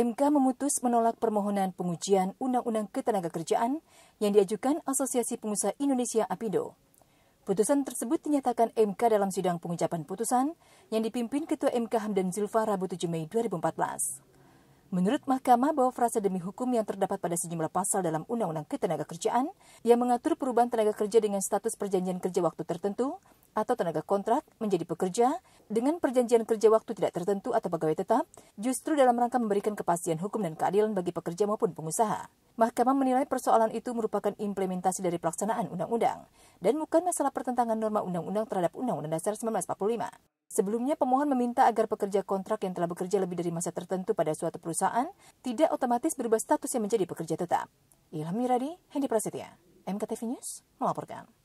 MK memutus menolak permohonan pengujian Undang-Undang Ketenagakerjaan yang diajukan Asosiasi Pengusaha Indonesia (APIDO). Putusan tersebut dinyatakan MK dalam sidang pengucapan putusan yang dipimpin Ketua MK Hamdan Zulfa Rabu 7 Mei 2014. Menurut Mahkamah bahwa frasa demi hukum yang terdapat pada sejumlah pasal dalam Undang-Undang Ketenaga Kerjaan yang mengatur perubahan tenaga kerja dengan status perjanjian kerja waktu tertentu atau tenaga kontrak menjadi pekerja dengan perjanjian kerja waktu tidak tertentu atau pegawai tetap justru dalam rangka memberikan kepastian hukum dan keadilan bagi pekerja maupun pengusaha. Mahkamah menilai persoalan itu merupakan implementasi dari pelaksanaan undang-undang dan bukan masalah pertentangan norma undang-undang terhadap Undang-Undang Dasar 1945. Sebelumnya, pemohon meminta agar pekerja kontrak yang telah bekerja lebih dari masa tertentu pada suatu perusahaan tidak otomatis berubah statusnya menjadi pekerja tetap. Ilham Miradi, Hendi Prasetya, MKTV News, melaporkan.